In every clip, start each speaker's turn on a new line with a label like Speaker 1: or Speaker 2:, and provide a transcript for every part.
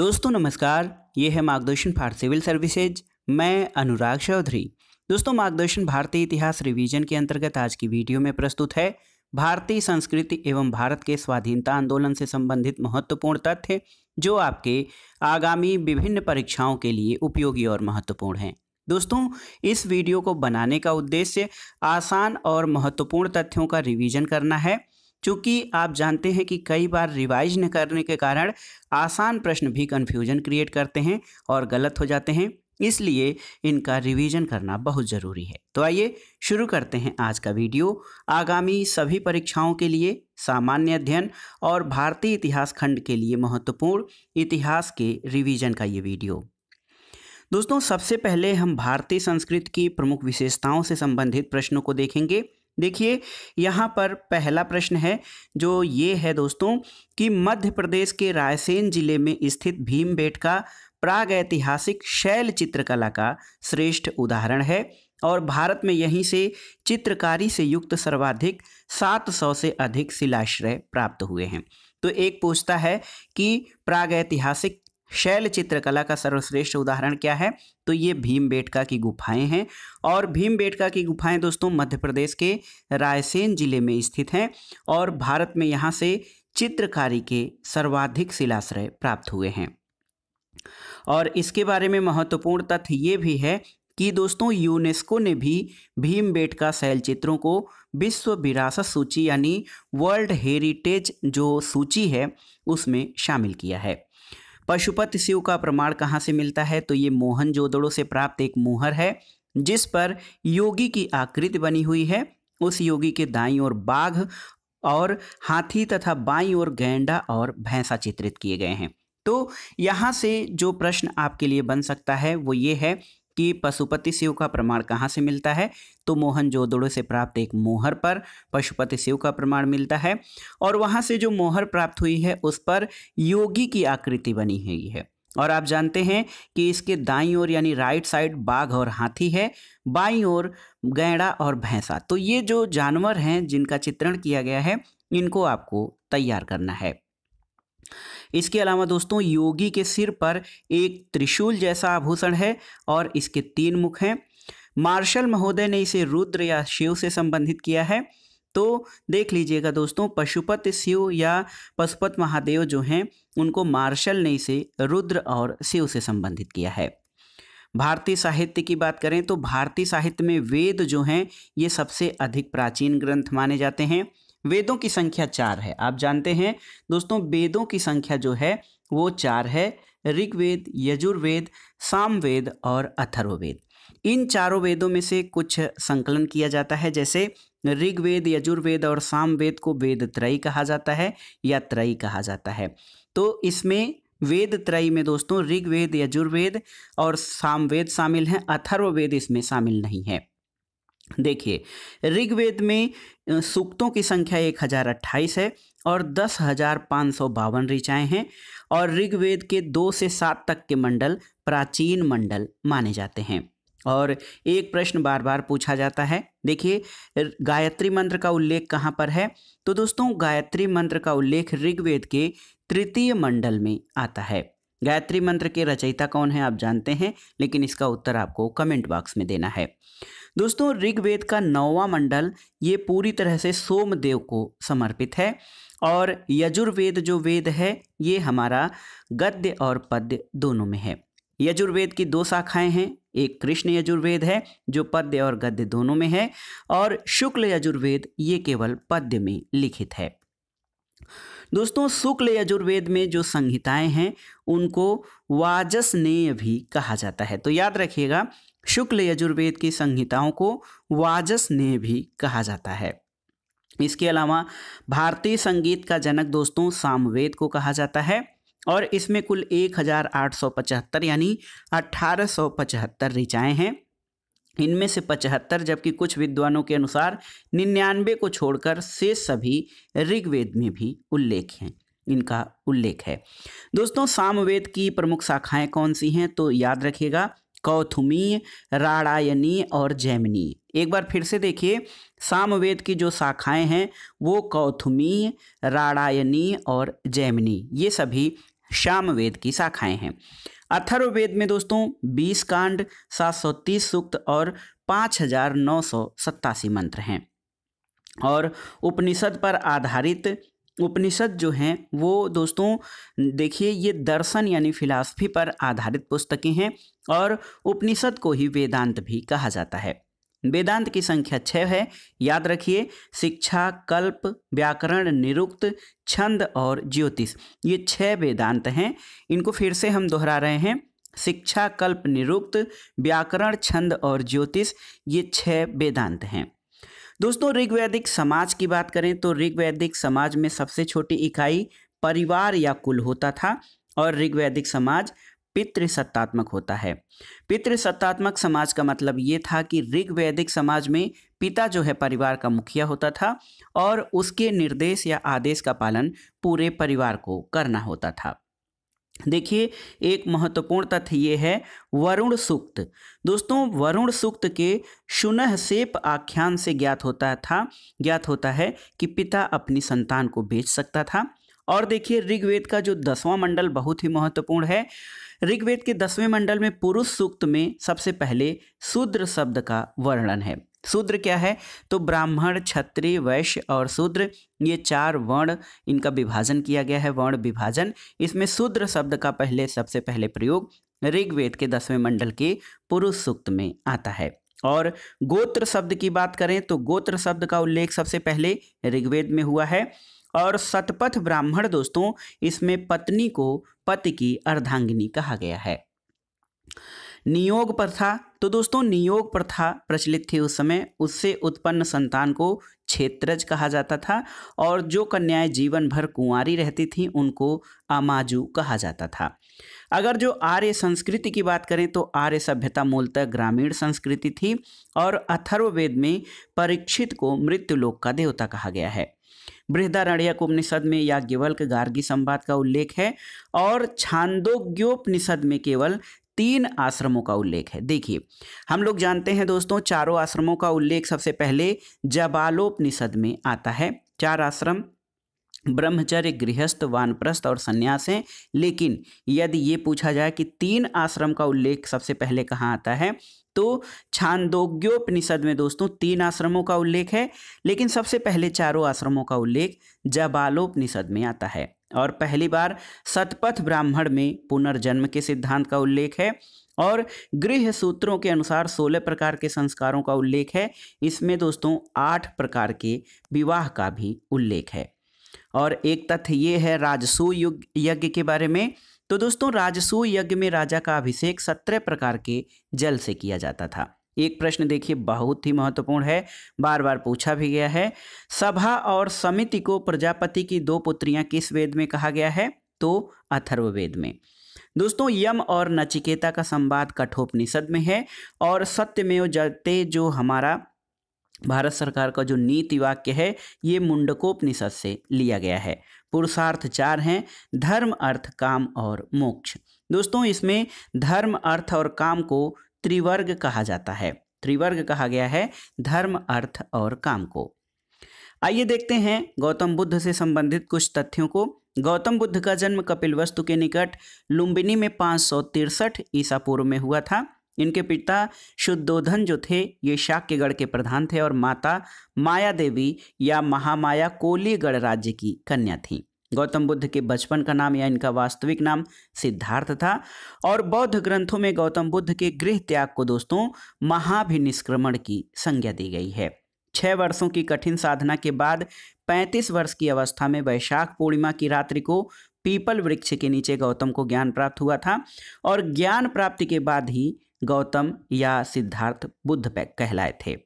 Speaker 1: दोस्तों नमस्कार ये है मार्गदर्शन फॉर सिविल सर्विसेज मैं अनुराग चौधरी दोस्तों मार्गदर्शन भारतीय इतिहास रिवीजन के अंतर्गत आज की वीडियो में प्रस्तुत है भारतीय संस्कृति एवं भारत के स्वाधीनता आंदोलन से संबंधित महत्वपूर्ण तथ्य जो आपके आगामी विभिन्न परीक्षाओं के लिए उपयोगी और महत्वपूर्ण हैं दोस्तों इस वीडियो को बनाने का उद्देश्य आसान और महत्वपूर्ण तथ्यों का रिवीजन करना है चूँकि आप जानते हैं कि कई बार रिवाइज न करने के कारण आसान प्रश्न भी कन्फ्यूजन क्रिएट करते हैं और गलत हो जाते हैं इसलिए इनका रिवीजन करना बहुत ज़रूरी है तो आइए शुरू करते हैं आज का वीडियो आगामी सभी परीक्षाओं के लिए सामान्य अध्ययन और भारतीय इतिहास खंड के लिए महत्वपूर्ण इतिहास के रिवीजन का ये वीडियो दोस्तों सबसे पहले हम भारतीय संस्कृत की प्रमुख विशेषताओं से संबंधित प्रश्नों को देखेंगे देखिए यहाँ पर पहला प्रश्न है जो ये है दोस्तों कि मध्य प्रदेश के रायसेन जिले में स्थित भीमबेट का प्राग ऐतिहासिक शैल चित्रकला का श्रेष्ठ उदाहरण है और भारत में यहीं से चित्रकारी से युक्त सर्वाधिक 700 से अधिक शिलाश्रय प्राप्त हुए हैं तो एक पूछता है कि प्रागैतिहासिक शैल चित्रकला का सर्वश्रेष्ठ उदाहरण क्या है तो ये भीमबेटका की गुफाएं हैं और भीमबेटका की गुफाएं दोस्तों मध्य प्रदेश के रायसेन जिले में स्थित हैं और भारत में यहाँ से चित्रकारी के सर्वाधिक शिलाश्रय प्राप्त हुए हैं और इसके बारे में महत्वपूर्ण तथ्य ये भी है कि दोस्तों यूनेस्को ने भी भीमबेटका शैल चित्रों को विश्व विरासत सूची यानी वर्ल्ड हेरिटेज जो सूची है उसमें शामिल किया है पशुपत शिव का प्रमाण कहाँ से मिलता है तो ये मोहन जोदड़ों से प्राप्त एक मुहर है जिस पर योगी की आकृति बनी हुई है उस योगी के दाई और बाघ और हाथी तथा बाई और गैंडा और भैंसा चित्रित किए गए हैं तो यहाँ से जो प्रश्न आपके लिए बन सकता है वो ये है कि पशुपति शिव का प्रमाण कहाँ से मिलता है तो मोहन जोदड़ो से प्राप्त एक मोहर पर पशुपति शिव का प्रमाण मिलता है और वहाँ से जो मोहर प्राप्त हुई है उस पर योगी की आकृति बनी हुई है और आप जानते हैं कि इसके दाई ओर यानी राइट साइड बाघ और हाथी है बाई ओर गैड़ा और भैंसा तो ये जो जानवर हैं जिनका चित्रण किया गया है इनको आपको तैयार करना है इसके अलावा दोस्तों योगी के सिर पर एक त्रिशूल जैसा आभूषण है और इसके तीन मुख हैं मार्शल महोदय ने इसे रुद्र या शिव से संबंधित किया है तो देख लीजिएगा दोस्तों पशुपत शिव या पशुपत महादेव जो हैं उनको मार्शल ने इसे रुद्र और शिव से संबंधित किया है भारतीय साहित्य की बात करें तो भारतीय साहित्य में वेद जो हैं ये सबसे अधिक प्राचीन ग्रंथ माने जाते हैं वेदों की संख्या चार है आप जानते हैं दोस्तों वेदों की संख्या जो है वो चार है ऋग्वेद यजुर्वेद सामवेद और अथर्ववेद इन चारों वेदों में से कुछ संकलन किया जाता है जैसे ऋग्वेद यजुर्वेद और सामवेद को वेद त्रयी कहा जाता है या त्रयी कहा जाता है तो इसमें वेद त्रयी में दोस्तों ऋग्वेद यजुर्वेद और सामवेद शामिल हैं अथर्ववेद इसमें शामिल नहीं है देखिए ऋग्वेद में सूक्तों की संख्या एक हज़ार अट्ठाईस है और दस हज़ार पाँच सौ बावन ऋचाएँ हैं और ऋग्वेद के दो से सात तक के मंडल प्राचीन मंडल माने जाते हैं और एक प्रश्न बार बार पूछा जाता है देखिए गायत्री मंत्र का उल्लेख कहाँ पर है तो दोस्तों गायत्री मंत्र का उल्लेख ऋग्वेद के तृतीय मंडल में आता है गायत्री मंत्र के रचयिता कौन है आप जानते हैं लेकिन इसका उत्तर आपको कमेंट बॉक्स में देना है दोस्तों ऋग्वेद का नौवा मंडल ये पूरी तरह से सोमदेव को समर्पित है और यजुर्वेद जो वेद है ये हमारा गद्य और पद्य दोनों में है यजुर्वेद की दो शाखाएं हैं एक कृष्ण यजुर्वेद है जो पद्य और गद्य दोनों में है और शुक्ल यजुर्वेद ये केवल पद्य में लिखित है दोस्तों शुक्ल यजुर्वेद में जो संहिताएं हैं उनको वाजसनेय भी कहा जाता है तो याद रखिएगा शुक्ल यजुर्वेद की संहिताओं को वाजस ने भी कहा जाता है इसके अलावा भारतीय संगीत का जनक दोस्तों सामवेद को कहा जाता है और इसमें कुल 1875 यानी 1875 ऋचाएँ हैं इनमें से 75 जबकि कुछ विद्वानों के अनुसार निन्यानवे को छोड़कर से सभी ऋग्वेद में भी उल्लेख हैं इनका उल्लेख है दोस्तों सामवेद की प्रमुख शाखाएं कौन सी हैं तो याद रखिएगा कौथुमी राणायनी और जैमिनी एक बार फिर से देखिए सामवेद की जो शाखाएं हैं वो कौथुमी राणायनी और जैमिनी ये सभी वेद की शाखाएं हैं अथर्ववेद में दोस्तों बीस कांड सात सौ तीस सूक्त और पाँच हजार नौ सौ सत्तासी मंत्र हैं और उपनिषद पर आधारित उपनिषद जो हैं वो दोस्तों देखिए ये दर्शन यानी फिलासफी पर आधारित पुस्तकें हैं और उपनिषद को ही वेदांत भी कहा जाता है वेदांत की संख्या छः है याद रखिए शिक्षा कल्प व्याकरण निरुक्त छंद और ज्योतिष ये छः वेदांत हैं इनको फिर से हम दोहरा रहे हैं शिक्षा कल्प निरुक्त व्याकरण छंद और ज्योतिष ये छः वेदांत हैं दोस्तों ऋग्वैदिक समाज की बात करें तो ऋग्वैदिक समाज में सबसे छोटी इकाई परिवार या कुल होता था और ऋग्वैदिक समाज पितृसत्तात्मक होता है पितृसत्तात्मक समाज का मतलब ये था कि ऋग्वैदिक समाज में पिता जो है परिवार का मुखिया होता था और उसके निर्देश या आदेश का पालन पूरे परिवार को करना होता था देखिए एक महत्वपूर्ण तथ्य ये है वरुण सूक्त दोस्तों वरुण सूक्त के सुनह सेप आख्यान से ज्ञात होता था ज्ञात होता है कि पिता अपनी संतान को बेच सकता था और देखिए ऋग्वेद का जो दसवां मंडल बहुत ही महत्वपूर्ण है ऋग्वेद के दसवें मंडल में पुरुष सूक्त में सबसे पहले शूद्र शब्द का वर्णन है शूद्र क्या है तो ब्राह्मण क्षत्रिय वैश्य और शूद्र ये चार वर्ण इनका विभाजन किया गया है वर्ण विभाजन इसमें शूद्र शब्द का पहले सबसे पहले प्रयोग ऋग्वेद के दसवें मंडल के पुरुष सूक्त में आता है और गोत्र शब्द की बात करें तो गोत्र शब्द का उल्लेख सबसे पहले ऋग्वेद में हुआ है और सतपथ ब्राह्मण दोस्तों इसमें पत्नी को पति की अर्धांगिनी कहा गया है नियोग प्रथा तो दोस्तों नियोग प्रथा प्रचलित थी उस समय उससे उत्पन्न संतान को क्षेत्रज कहा जाता था और जो कन्याएं जीवन भर कुंवारी रहती थी उनको अमाजू कहा जाता था अगर जो आर्य संस्कृति की बात करें तो आर्य सभ्यता मूलतः ग्रामीण संस्कृति थी और अथर्ववेद में परीक्षित को मृत्युलोक का देवता कहा गया है बृहदारण्यक उपनिषद में याज्ञवल्क गार्गी संवाद का उल्लेख है और छांदोग्योपनिषद में केवल तीन आश्रमों का उल्लेख है देखिए हम लोग जानते हैं दोस्तों चारों आश्रमों का उल्लेख सबसे पहले जबालोपनिषद में आता है चार आश्रम ब्रह्मचर्य गृहस्थ वानप्रस्थ और संन्यास हैं लेकिन यदि ये पूछा जाए कि तीन आश्रम का उल्लेख सबसे पहले कहाँ आता है तो छांदोग्योपनिषद में दोस्तों तीन आश्रमों का उल्लेख है लेकिन सबसे पहले चारों आश्रमों का उल्लेख जबालोपनिषद में आता है और पहली बार सतपथ ब्राह्मण में पुनर्जन्म के सिद्धांत का उल्लेख है और गृह सूत्रों के अनुसार सोलह प्रकार के संस्कारों का उल्लेख है इसमें दोस्तों आठ प्रकार के विवाह का भी उल्लेख है और एक तथ्य ये है राजसू यज्ञ के बारे में तो दोस्तों राजसू यज्ञ में राजा का अभिषेक सत्रह प्रकार के जल से किया जाता था एक प्रश्न देखिए बहुत ही महत्वपूर्ण है बार बार पूछा भी गया है सभा और समिति को प्रजापति की दो पुत्रियां किस वेद में कहा गया है तो अथर्ववेद में दोस्तों यम और नचिकेता का संवाद कठोपनिषद में है और सत्यमेव जयते जो हमारा भारत सरकार का जो नीति वाक्य है ये मुंडकोपनिषद से लिया गया है पुरुषार्थ चार हैं धर्म अर्थ काम और मोक्ष दोस्तों इसमें धर्म अर्थ और काम को त्रिवर्ग कहा जाता है त्रिवर्ग कहा गया है धर्म अर्थ और काम को आइए देखते हैं गौतम बुद्ध से संबंधित कुछ तथ्यों को गौतम बुद्ध का जन्म कपिलवस्तु के निकट लुम्बिनी में पाँच सौ तिरसठ ईसा पूर्व में हुआ था इनके पिता शुद्धोधन जो थे ये शाक्यगढ़ के प्रधान थे और माता माया देवी या महामाया कोलीगढ़ राज्य की कन्या थी गौतम बुद्ध के बचपन का नाम या इनका वास्तविक नाम सिद्धार्थ था और बौद्ध ग्रंथों में गौतम बुद्ध के गृह त्याग को दोस्तों महाभिनिष्क्रमण की संज्ञा दी गई है छह वर्षों की कठिन साधना के बाद पैंतीस वर्ष की अवस्था में वैशाख पूर्णिमा की रात्रि को पीपल वृक्ष के नीचे गौतम को ज्ञान प्राप्त हुआ था और ज्ञान प्राप्ति के बाद ही गौतम या सिद्धार्थ बुद्ध कहलाए थे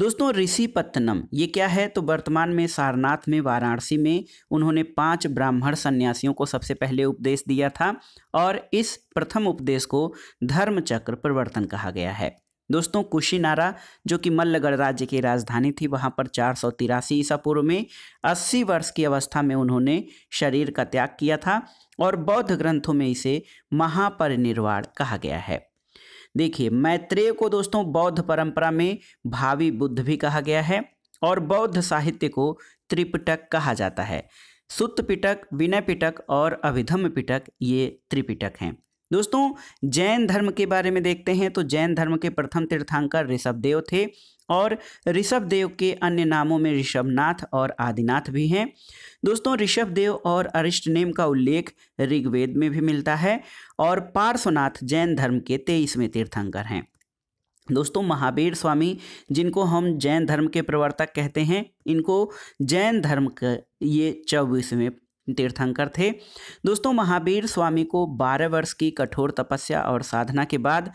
Speaker 1: दोस्तों ऋषि पत्तनम ये क्या है तो वर्तमान में सारनाथ में वाराणसी में उन्होंने पांच ब्राह्मण सन्यासियों को सबसे पहले उपदेश दिया था और इस प्रथम उपदेश को धर्मचक्र प्रवर्तन कहा गया है दोस्तों कुशीनारा जो कि मल्लगढ़ राज्य की राजधानी थी वहाँ पर चार सौ तिरासी ईसा पूर्व में अस्सी वर्ष की अवस्था में उन्होंने शरीर का त्याग किया था और बौद्ध ग्रंथों में इसे महापरिनिर्वाण कहा गया है देखिए मैत्रेय को दोस्तों बौद्ध परंपरा में भावी बुद्ध भी कहा गया है और बौद्ध साहित्य को त्रिपिटक कहा जाता है सुत्त पिटक विनय पिटक और अभिधम पिटक ये त्रिपिटक हैं दोस्तों जैन धर्म के बारे में देखते हैं तो जैन धर्म के प्रथम तीर्थांकर ऋषभदेव थे और ऋषभ देव के अन्य नामों में ऋषभनाथ और आदिनाथ भी हैं दोस्तों ऋषभ देव और अरिष्ट नेम का उल्लेख ऋग्वेद में भी मिलता है और पार्श्वनाथ जैन धर्म के तेईसवें तीर्थंकर हैं दोस्तों महावीर स्वामी जिनको हम जैन धर्म के प्रवर्तक कहते हैं इनको जैन धर्म के ये चौबीसवें तीर्थंकर थे दोस्तों महावीर स्वामी को 12 वर्ष की कठोर तपस्या और साधना के बाद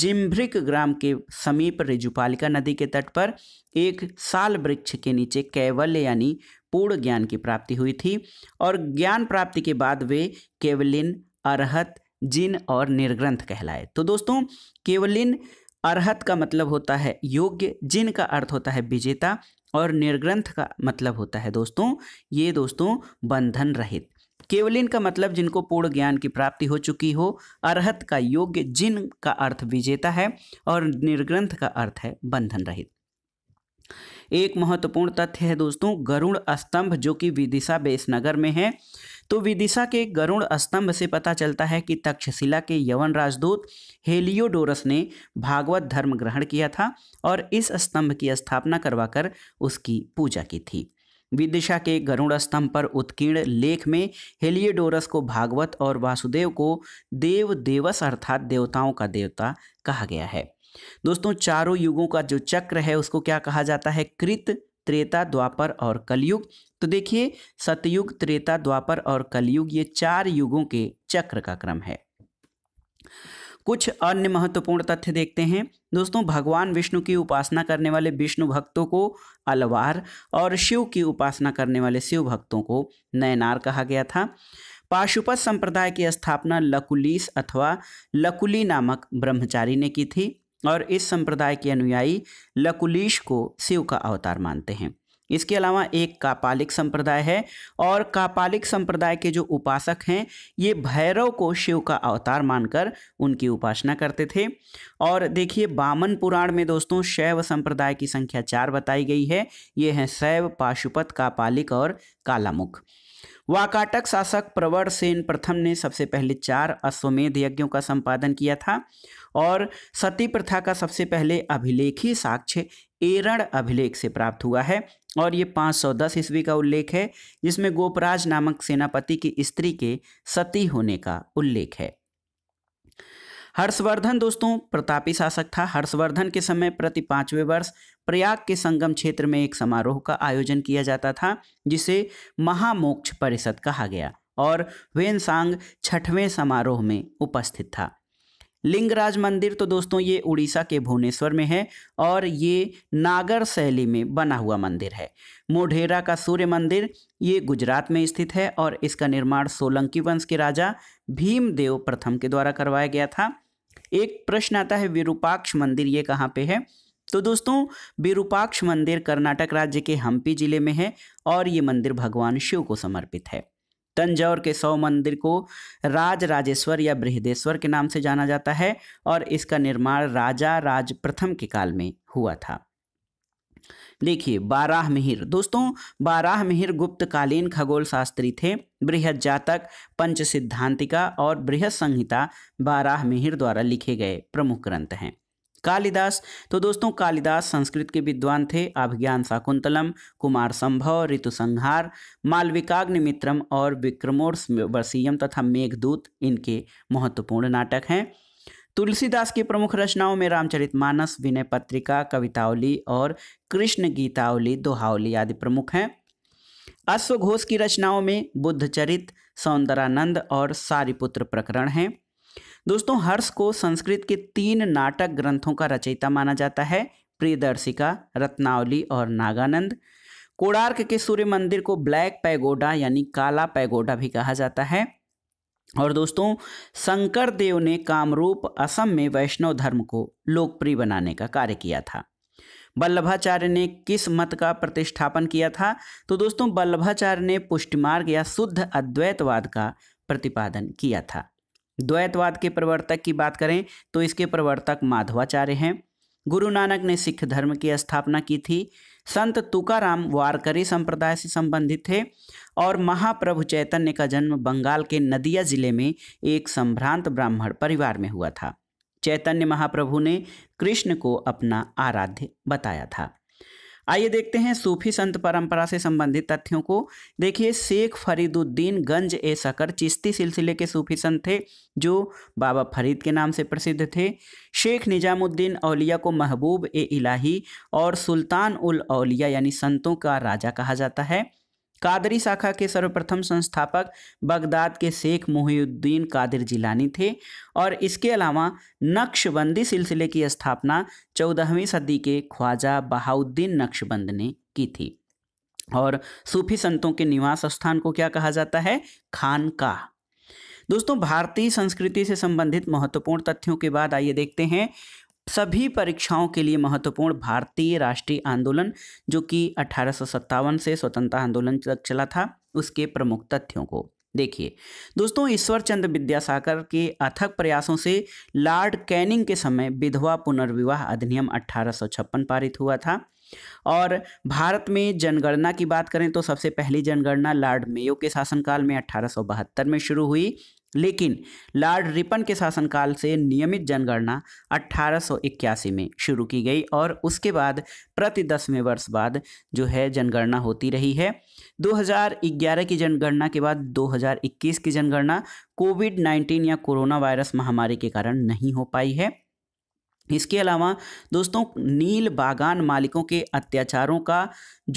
Speaker 1: जिम्भ्रिक ग्राम के समीप रिजुपालिका नदी के तट पर एक साल वृक्ष के नीचे कैवल्य यानी पूर्ण ज्ञान की प्राप्ति हुई थी और ज्ञान प्राप्ति के बाद वे केवलिन अरहत जिन और निर्ग्रंथ कहलाए तो दोस्तों केवलिन अरहत का मतलब होता है योग्य जिन का अर्थ होता है विजेता और निर्ग्रंथ का मतलब होता है दोस्तों ये दोस्तों बंधन रहित केवलिन का मतलब जिनको पूर्ण ज्ञान की प्राप्ति हो चुकी हो अर्हत का योग्य जिन का अर्थ विजेता है और निर्ग्रंथ का अर्थ है बंधन रहित एक महत्वपूर्ण तथ्य है दोस्तों गरुड़ स्तंभ जो कि विदिशा बेसनगर में है तो विदिशा के गरुण स्तंभ से पता चलता है कि तक्षशिला के यवन राजदूत हेलियोडोरस ने भागवत धर्म ग्रहण किया था और इस स्तंभ की स्थापना करवाकर उसकी पूजा की थी विदिशा के गरुड़ स्तंभ पर उत्कीर्ण लेख में हेलियोडोरस को भागवत और वासुदेव को देव देवस अर्थात देवताओं का देवता कहा गया है दोस्तों चारों युगों का जो चक्र है उसको क्या कहा जाता है कृत त्रेता द्वापर और कलयुग तो देखिए सतयुग त्रेता द्वापर और कलयुग ये चार युगों के चक्र का क्रम है कुछ अन्य महत्वपूर्ण तथ्य देखते हैं दोस्तों भगवान विष्णु की उपासना करने वाले विष्णु भक्तों को अलवार और शिव की उपासना करने वाले शिव भक्तों को नयनार कहा गया था पाशुपत संप्रदाय की स्थापना लकुलीस अथवा लकुली नामक ब्रह्मचारी ने की थी और इस संप्रदाय के अनुयायी लकुलीश को शिव का अवतार मानते हैं इसके अलावा एक कापालिक संप्रदाय है और कापालिक संप्रदाय के जो उपासक हैं ये भैरव को शिव का अवतार मानकर उनकी उपासना करते थे और देखिए बामन पुराण में दोस्तों शैव संप्रदाय की संख्या चार बताई गई है ये हैं शैव पाशुपत कापालिक और कालामुख वाकाटक शासक प्रवर सेन प्रथम ने सबसे पहले चार अश्वमेध यज्ञों का संपादन किया था और सती प्रथा का सबसे पहले अभिलेखी साक्ष्य एरण अभिलेख से प्राप्त हुआ है और ये 510 ईस्वी का उल्लेख है जिसमें गोपराज नामक सेनापति की स्त्री के सती होने का उल्लेख है हर्षवर्धन दोस्तों प्रतापी शासक था हर्षवर्धन के समय प्रति पांचवें वर्ष प्रयाग के संगम क्षेत्र में एक समारोह का आयोजन किया जाता था जिसे महामोक्ष परिषद कहा गया और वेनसांग छठवें समारोह में उपस्थित था लिंगराज मंदिर तो दोस्तों ये उड़ीसा के भुवनेश्वर में है और ये नागर शैली में बना हुआ मंदिर है मोढेरा का सूर्य मंदिर ये गुजरात में स्थित है और इसका निर्माण सोलंकी वंश के राजा भीमदेव प्रथम के द्वारा करवाया गया था एक प्रश्न आता है विरूपाक्ष मंदिर ये कहाँ पे है तो दोस्तों विरूपाक्ष मंदिर कर्नाटक राज्य के हम्पी जिले में है और ये मंदिर भगवान शिव को समर्पित है तंजौर के सौ मंदिर को राज राजेश्वर या बृहदेश्वर के नाम से जाना जाता है और इसका निर्माण राजा राज प्रथम के काल में हुआ था देखिए बाराह मिहिर दोस्तों बाराह मिहिर गुप्तकालीन खगोल शास्त्री थे बृहद जातक पंच सिद्धांतिका और बृहद संहिता बाराह मिहिर द्वारा लिखे गए प्रमुख ग्रंथ हैं कालिदास तो दोस्तों कालिदास संस्कृत के विद्वान थे अभिज्ञान शाकुंतलम कुमार संभव ऋतु संहार मालविकाग्निमित्रम और विक्रमोर्स वसीयम तथा मेघदूत इनके महत्वपूर्ण नाटक हैं तुलसीदास की प्रमुख रचनाओं में रामचरितमानस विनय पत्रिका कवितावली और कृष्ण गीतावली दोहावली आदि प्रमुख हैं अश्वघोष की रचनाओं में बुद्धचरित सौंदरानंद और सारिपुत्र प्रकरण हैं दोस्तों हर्ष को संस्कृत के तीन नाटक ग्रंथों का रचयिता माना जाता है प्रियदर्शिका रत्नावली और नागानंद कोणार्क के सूर्य मंदिर को ब्लैक पैगोडा यानी काला पैगोडा भी कहा जाता है और दोस्तों शंकर देव ने कामरूप असम में वैष्णव धर्म को लोकप्रिय बनाने का कार्य किया था बल्लभाचार्य ने किस मत का प्रतिष्ठापन किया था तो दोस्तों बल्लभाचार्य ने पुष्टिमार्ग या शुद्ध अद्वैतवाद का प्रतिपादन किया था द्वैतवाद के प्रवर्तक की बात करें तो इसके प्रवर्तक माधवाचार्य हैं गुरु नानक ने सिख धर्म की स्थापना की थी संत तुकाराम वारकरी संप्रदाय से संबंधित थे और महाप्रभु चैतन्य का जन्म बंगाल के नदिया जिले में एक संभ्रांत ब्राह्मण परिवार में हुआ था चैतन्य महाप्रभु ने कृष्ण को अपना आराध्य बताया था आइए देखते हैं सूफी संत परंपरा से संबंधित तथ्यों को देखिए शेख फरीदुद्दीन गंज ए सकर चिश्ती सिलसिले के सूफी संत थे जो बाबा फरीद के नाम से प्रसिद्ध थे शेख निजामुद्दीन अलिया को महबूब ए इलाही और सुल्तान उल अलिया यानी संतों का राजा कहा जाता है कादरी शाखा के सर्वप्रथम संस्थापक बगदाद के शेख मोहिउद्दीन कादिर जिलानी थे और इसके अलावा नक्शबंदी सिलसिले की स्थापना चौदहवीं सदी के ख्वाजा बहाउद्दीन नक्शबंद ने की थी और सूफी संतों के निवास स्थान को क्या कहा जाता है खानका दोस्तों भारतीय संस्कृति से संबंधित महत्वपूर्ण तथ्यों के बाद आइए देखते हैं सभी परीक्षाओं के लिए महत्वपूर्ण भारतीय राष्ट्रीय आंदोलन जो कि अठारह से स्वतंत्रता आंदोलन तक चला था उसके प्रमुख तथ्यों को देखिए दोस्तों ईश्वर चंद विद्यासागर के अथक प्रयासों से लॉर्ड कैनिंग के समय विधवा पुनर्विवाह अधिनियम अठारह पारित हुआ था और भारत में जनगणना की बात करें तो सबसे पहली जनगणना लॉर्ड मेयो के शासनकाल में अठारह में शुरू हुई लेकिन लॉर्ड रिपन के शासनकाल से नियमित जनगणना 1881 में शुरू की गई और उसके बाद प्रति दसवें वर्ष बाद जो है जनगणना होती रही है 2011 की जनगणना के बाद 2021 की जनगणना कोविड 19 या कोरोना वायरस महामारी के कारण नहीं हो पाई है इसके अलावा दोस्तों नील बागान मालिकों के अत्याचारों का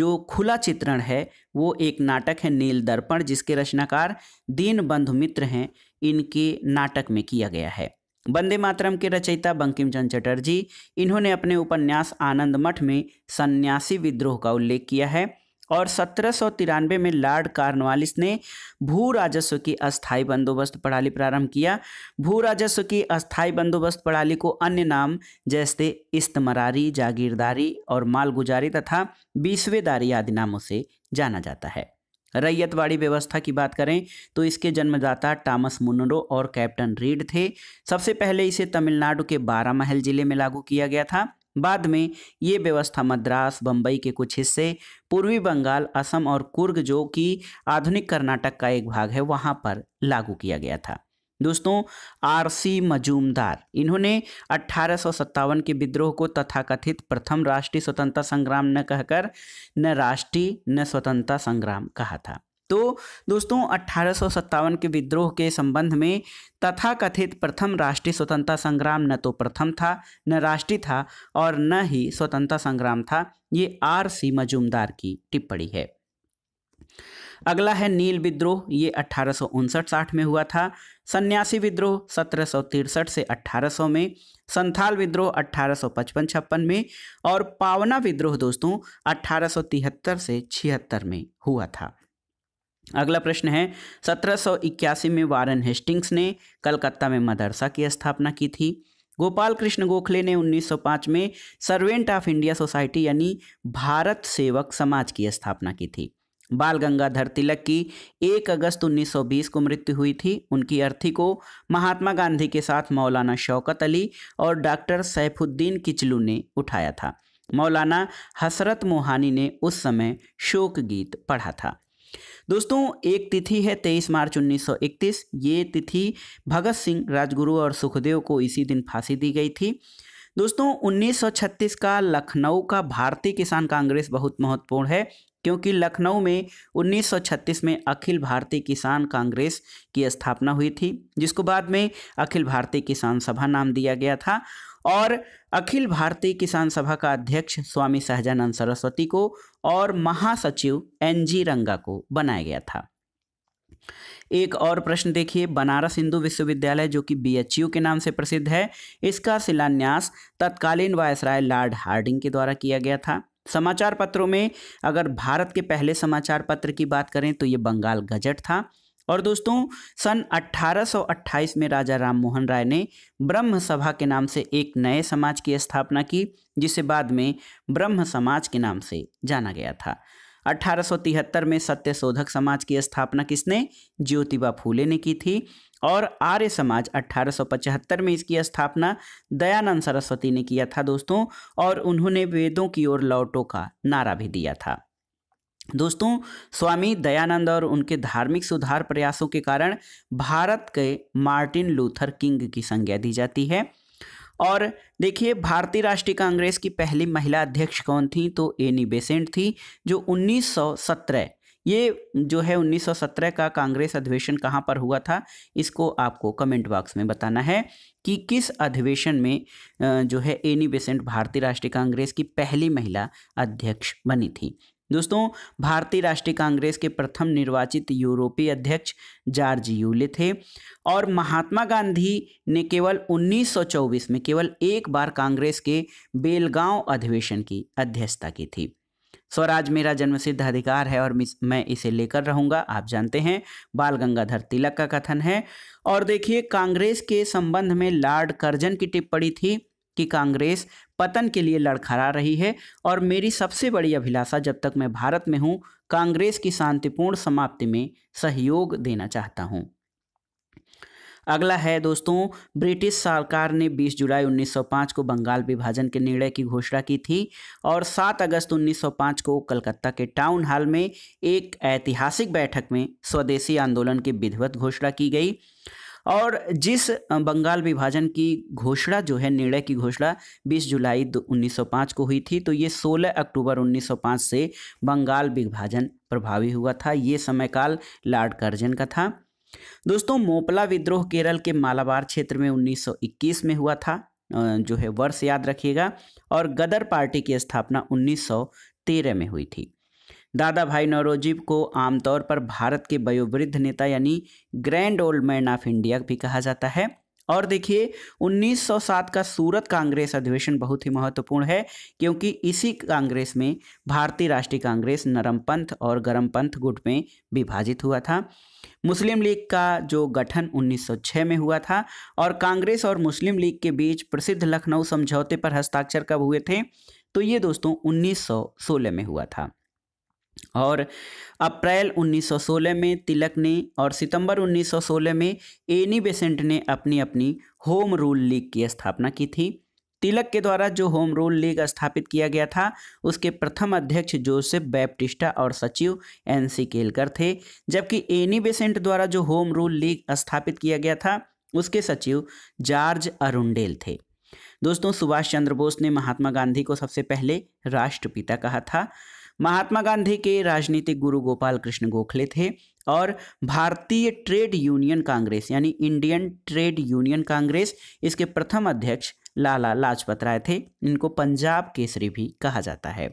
Speaker 1: जो खुला चित्रण है वो एक नाटक है नील दर्पण जिसके रचनाकार दीन बंधु मित्र हैं इनके नाटक में किया गया है वंदे मातरम के रचयिता बंकिम चंद चटर्जी इन्होंने अपने उपन्यास आनंद मठ में सन्यासी विद्रोह का उल्लेख किया है और सत्रह में लॉर्ड कार्नवालिस ने भू राजस्व की अस्थायी बंदोबस्त प्रणाली प्रारंभ किया भू राजस्व की अस्थायी बंदोबस्त प्रणाली को अन्य नाम जैसे इस्तमरारी जागीरदारी और मालगुजारी तथा बीसवेदारी आदि नामों से जाना जाता है रैयतवाड़ी व्यवस्था की बात करें तो इसके जन्मदाता टॉमस मुनरो और कैप्टन रीड थे सबसे पहले इसे तमिलनाडु के बारामहल जिले में लागू किया गया था बाद में ये व्यवस्था मद्रास बम्बई के कुछ हिस्से पूर्वी बंगाल असम और कुर्ग जो कि आधुनिक कर्नाटक का एक भाग है वहाँ पर लागू किया गया था दोस्तों आरसी मजूमदार इन्होंने अट्ठारह के विद्रोह को तथाकथित प्रथम राष्ट्रीय स्वतंत्रता संग्राम न कहकर न राष्ट्रीय न स्वतंत्रता संग्राम कहा था तो दोस्तों अट्ठारह के विद्रोह के संबंध में तथाकथित प्रथम राष्ट्रीय स्वतंत्रता संग्राम न तो प्रथम था न राष्ट्रीय था और न ही स्वतंत्रता संग्राम था ये आर सी मजूमदार की टिप्पणी है अगला है नील विद्रोह ये अठारह साठ में हुआ था सन्यासी विद्रोह सत्रह से 1800 में संथाल विद्रोह अट्ठारह पचपन छप्पन में और पावना विद्रोह दोस्तों 1873 से छिहत्तर में हुआ था अगला प्रश्न है इक्यासी में वारन हेस्टिंग्स ने कलकत्ता में मदरसा की स्थापना की थी गोपाल कृष्ण गोखले ने 1905 में सर्वेंट ऑफ इंडिया सोसाइटी यानी भारत सेवक समाज की स्थापना की थी बाल गंगाधर तिलक की 1 अगस्त 1920 को मृत्यु हुई थी उनकी अर्थी को महात्मा गांधी के साथ मौलाना शौकत अली और डॉक्टर सैफुद्दीन किचलू ने उठाया था मौलाना हसरत मोहानी ने उस समय शोक गीत पढ़ा था दोस्तों एक तिथि है 23 मार्च 1931 ये तिथि भगत सिंह राजगुरु और सुखदेव को इसी दिन फांसी दी गई थी दोस्तों 1936 का लखनऊ का भारतीय किसान कांग्रेस बहुत महत्वपूर्ण है क्योंकि लखनऊ में 1936 में अखिल भारतीय किसान कांग्रेस की स्थापना हुई थी जिसको बाद में अखिल भारतीय किसान सभा नाम दिया गया था और अखिल भारतीय किसान सभा का अध्यक्ष स्वामी सहजानंद सरस्वती को और महासचिव एनजी रंगा को बनाया गया था एक और प्रश्न देखिए बनारस हिंदू विश्वविद्यालय जो कि बीएचयू के नाम से प्रसिद्ध है इसका शिलान्यास तत्कालीन वायसराय लॉर्ड हार्डिंग के द्वारा किया गया था समाचार पत्रों में अगर भारत के पहले समाचार पत्र की बात करें तो ये बंगाल गजट था और दोस्तों सन 1828 में राजा राम मोहन राय ने ब्रह्म सभा के नाम से एक नए समाज की स्थापना की जिसे बाद में ब्रह्म समाज के नाम से जाना गया था 1873 में सत्यशोधक समाज की स्थापना किसने ज्योतिबा फूले ने की थी और आर्य समाज 1875 में इसकी स्थापना दयानंद सरस्वती ने किया था दोस्तों और उन्होंने वेदों की ओर लौटों का नारा भी दिया था दोस्तों स्वामी दयानंद और उनके धार्मिक सुधार प्रयासों के कारण भारत के मार्टिन लूथर किंग की संज्ञा दी जाती है और देखिए भारतीय राष्ट्रीय कांग्रेस की पहली महिला अध्यक्ष कौन थी तो एनी बेसेंट थी जो 1917 ये जो है 1917 का कांग्रेस अधिवेशन कहाँ पर हुआ था इसको आपको कमेंट बॉक्स में बताना है कि किस अधिवेशन में जो है एनी बेसेंट भारतीय राष्ट्रीय कांग्रेस की पहली महिला अध्यक्ष बनी थी दोस्तों भारतीय राष्ट्रीय कांग्रेस के प्रथम निर्वाचित यूरोपीय अध्यक्ष जॉर्ज यूले थे और महात्मा गांधी ने केवल 1924 में केवल एक बार कांग्रेस के बेलगांव अधिवेशन की अध्यक्षता की थी स्वराज मेरा जन्मसिद्ध अधिकार है और मैं इसे लेकर रहूंगा आप जानते हैं बाल गंगाधर तिलक का कथन है और देखिए कांग्रेस के संबंध में लॉर्ड कर्जन की टिप्पणी थी कि कांग्रेस पतन के लिए लड़खड़ा रही है और मेरी सबसे बड़ी अभिलाषा जब तक मैं भारत में हूँ कांग्रेस की शांतिपूर्ण समाप्ति में सहयोग देना चाहता हूँ अगला है दोस्तों ब्रिटिश सरकार ने 20 जुलाई 1905 को बंगाल विभाजन के निर्णय की घोषणा की थी और 7 अगस्त 1905 को कलकत्ता के टाउन हॉल में एक ऐतिहासिक बैठक में स्वदेशी आंदोलन की विधिवत घोषणा की गई और जिस बंगाल विभाजन की घोषणा जो है निर्णय की घोषणा 20 जुलाई 1905 को हुई थी तो ये 16 अक्टूबर 1905 से बंगाल विभाजन प्रभावी हुआ था ये समयकाल लॉर्ड कर्जन का था दोस्तों मोपला विद्रोह केरल के मालाबार क्षेत्र में 1921 में हुआ था जो है वर्ष याद रखिएगा और गदर पार्टी की स्थापना 1913 में हुई थी दादा भाई नौरोजी को आमतौर पर भारत के वयोवृद्ध नेता यानी grand old man of India भी कहा जाता है और देखिए 1907 का सूरत कांग्रेस अधिवेशन बहुत ही महत्वपूर्ण है क्योंकि इसी कांग्रेस में भारतीय राष्ट्रीय कांग्रेस नरमपंथ और गरमपंथ गुट में विभाजित हुआ था मुस्लिम लीग का जो गठन 1906 में हुआ था और कांग्रेस और मुस्लिम लीग के बीच प्रसिद्ध लखनऊ समझौते पर हस्ताक्षर कब हुए थे तो ये दोस्तों 1916 में हुआ था और अप्रैल 1916 में तिलक ने और सितंबर 1916 में एनी बेसेंट ने अपनी अपनी होम रूल लीग की स्थापना की थी तिलक के द्वारा जो होम रूल लीग स्थापित किया गया था उसके प्रथम अध्यक्ष जोसेफ बैप्टिस्टा और सचिव एन सी केलकर थे जबकि एनी बेसेंट द्वारा जो होम रूल लीग स्थापित किया गया था उसके सचिव जॉर्ज अरुंडेल थे दोस्तों सुभाष चंद्र बोस ने महात्मा गांधी को सबसे पहले राष्ट्रपिता कहा था महात्मा गांधी के राजनीतिक गुरु गोपाल कृष्ण गोखले थे और भारतीय ट्रेड यूनियन कांग्रेस यानी इंडियन ट्रेड यूनियन कांग्रेस इसके प्रथम अध्यक्ष लाला लाजपत राय थे इनको पंजाब केसरी भी कहा जाता है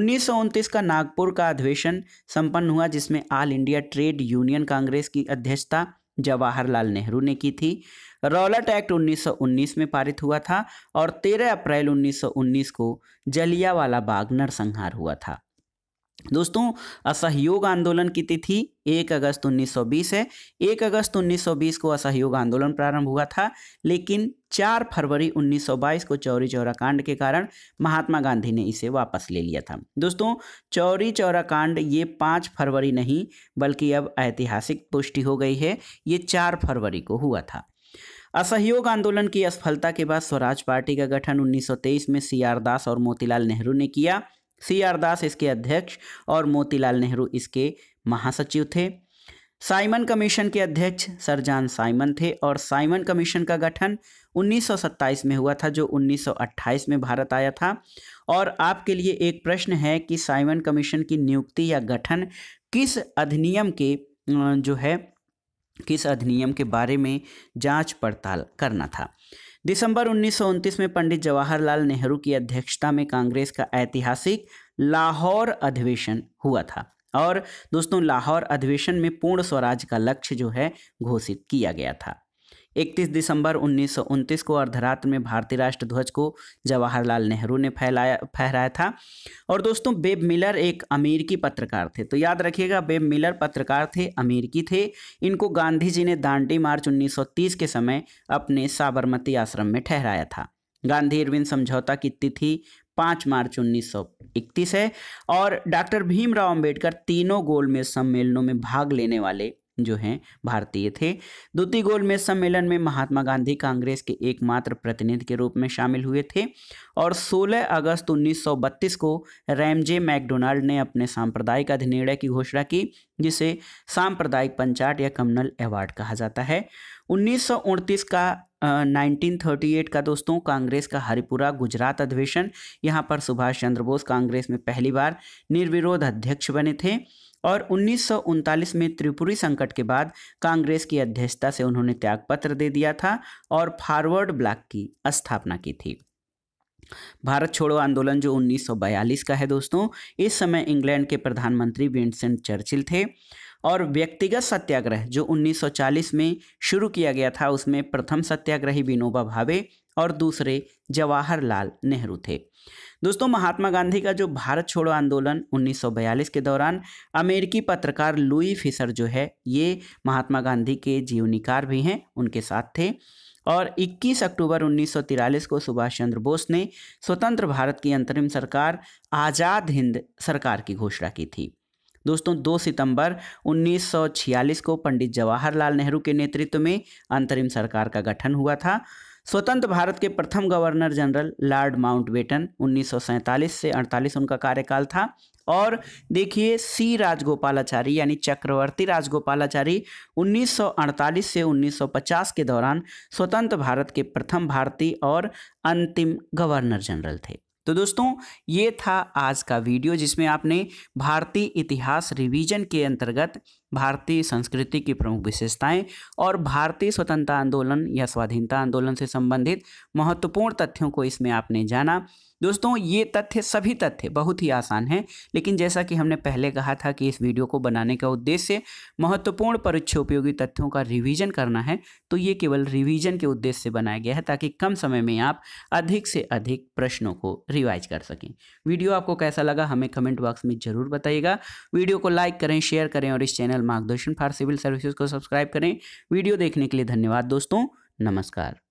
Speaker 1: उन्नीस का नागपुर का अधिवेशन संपन्न हुआ जिसमें all India trade union Congress की अध्यक्षता जवाहरलाल नेहरू ने की थी रौलट एक्ट 1919 में पारित हुआ था और 13 अप्रैल 1919 को जलियावाला बाग नरसंहार हुआ था दोस्तों असहयोग आंदोलन की तिथि 1 अगस्त 1920 है 1 अगस्त 1920 को असहयोग आंदोलन प्रारंभ हुआ था लेकिन 4 फरवरी 1922 को चौरी चौरा कांड के कारण महात्मा गांधी ने इसे वापस ले लिया था दोस्तों चौरी चौरा कांड ये 5 फरवरी नहीं बल्कि अब ऐतिहासिक पुष्टि हो गई है ये 4 फरवरी को हुआ था असहयोग आंदोलन की असफलता के बाद स्वराज पार्टी का गठन 1923 में सी आर दास और मोतीलाल नेहरू ने किया सी आर दास इसके अध्यक्ष और मोतीलाल नेहरू इसके महासचिव थे साइमन कमीशन के अध्यक्ष सर जान साइमन थे और साइमन कमीशन का गठन 1927 में हुआ था जो 1928 में भारत आया था और आपके लिए एक प्रश्न है कि साइमन कमीशन की नियुक्ति या गठन किस अधिनियम के जो है किस अधिनियम के बारे में जांच पड़ताल करना था दिसंबर उन्नीस में पंडित जवाहरलाल नेहरू की अध्यक्षता में कांग्रेस का ऐतिहासिक लाहौर अधिवेशन हुआ था और दोस्तों लाहौर अधिवेशन में पूर्ण स्वराज का लक्ष्य जो है घोषित किया गया था इकतीस दिसंबर उन्नीस को अर्धरात्र में भारतीय राष्ट्र ध्वज को जवाहरलाल नेहरू ने फैलाया फहराया था और दोस्तों बेब मिलर एक अमेरिकी पत्रकार थे तो याद रखिएगा बेब मिलर पत्रकार थे अमेरिकी थे इनको गांधी जी ने दांडी मार्च 1930 के समय अपने साबरमती आश्रम में ठहराया था गांधी इरविन समझौता की तिथि पाँच मार्च उन्नीस है और डॉक्टर भीमराव अम्बेडकर तीनों गोलमेज सम्मेलनों में भाग लेने वाले जो हैं भारतीय थे द्वितीय में सम्मेलन में महात्मा गांधी कांग्रेस के एकमात्र प्रतिनिधि के रूप में शामिल हुए थे और 16 अगस्त 1932 को रैमजे मैकडोनाल्ड ने अपने सांप्रदायिक अधिनिर्णय की घोषणा की जिसे सांप्रदायिक पंचायत या कम्युनल अवार्ड कहा जाता है उन्नीस का Uh, 1938 का दोस्तों कांग्रेस का हरिपुरा गुजरात अधिवेशन यहाँ पर सुभाष चंद्र बोस कांग्रेस में पहली बार निर्विरोध अध्यक्ष बने थे और उन्नीस में त्रिपुरी संकट के बाद कांग्रेस की अध्यक्षता से उन्होंने त्यागपत्र दे दिया था और फॉरवर्ड ब्लॉक की स्थापना की थी भारत छोड़ो आंदोलन जो 1942 का है दोस्तों इस समय इंग्लैंड के प्रधानमंत्री विंसेंट चर्चिल थे और व्यक्तिगत सत्याग्रह जो 1940 में शुरू किया गया था उसमें प्रथम सत्याग्रही विनोबा भावे और दूसरे जवाहरलाल नेहरू थे दोस्तों महात्मा गांधी का जो भारत छोड़ो आंदोलन 1942 के दौरान अमेरिकी पत्रकार लुई फिशर जो है ये महात्मा गांधी के जीवनीकार भी हैं उनके साथ थे और 21 अक्टूबर 1943 को सुभाष चंद्र बोस ने स्वतंत्र भारत की अंतरिम सरकार आज़ाद हिंद सरकार की घोषणा की थी दोस्तों 2 सितंबर 1946 को पंडित जवाहरलाल नेहरू के नेतृत्व में अंतरिम सरकार का गठन हुआ था स्वतंत्र भारत के प्रथम गवर्नर जनरल लॉर्ड माउंटबेटन उन्नीस से 48 उनका कार्यकाल था और देखिए सी राजगोपालाचारी यानी चक्रवर्ती राजगोपालाचारी 1948 से 1950 के दौरान स्वतंत्र भारत के प्रथम भारतीय और अंतिम गवर्नर जनरल थे तो दोस्तों ये था आज का वीडियो जिसमें आपने भारतीय इतिहास रिवीजन के अंतर्गत भारतीय संस्कृति की प्रमुख विशेषताएं और भारतीय स्वतंत्रता आंदोलन या स्वाधीनता आंदोलन से संबंधित महत्वपूर्ण तथ्यों को इसमें आपने जाना दोस्तों ये तथ्य सभी तथ्य बहुत ही आसान है लेकिन जैसा कि हमने पहले कहा था कि इस वीडियो को बनाने का उद्देश्य महत्वपूर्ण परीक्षा उपयोगी तथ्यों का रिवीजन करना है तो ये केवल रिवीजन के उद्देश्य से बनाया गया है ताकि कम समय में आप अधिक से अधिक प्रश्नों को रिवाइज कर सकें वीडियो आपको कैसा लगा हमें कमेंट बॉक्स में ज़रूर बताइएगा वीडियो को लाइक करें शेयर करें और इस channel Margdarshan for civil services को सब्सक्राइब करें वीडियो देखने के लिए धन्यवाद दोस्तों नमस्कार